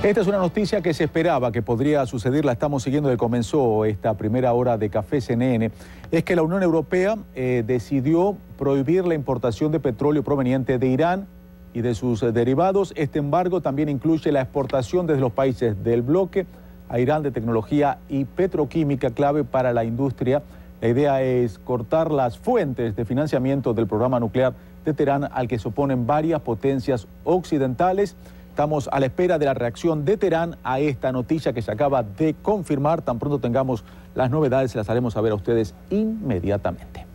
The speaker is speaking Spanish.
Esta es una noticia que se esperaba que podría suceder, la estamos siguiendo desde que comenzó esta primera hora de Café CNN, es que la Unión Europea eh, decidió prohibir la importación de petróleo proveniente de Irán y de sus eh, derivados. Este embargo también incluye la exportación desde los países del bloque a Irán de tecnología y petroquímica clave para la industria. La idea es cortar las fuentes de financiamiento del programa nuclear de Teherán al que se oponen varias potencias occidentales. Estamos a la espera de la reacción de Terán a esta noticia que se acaba de confirmar. Tan pronto tengamos las novedades, las haremos saber a ustedes inmediatamente.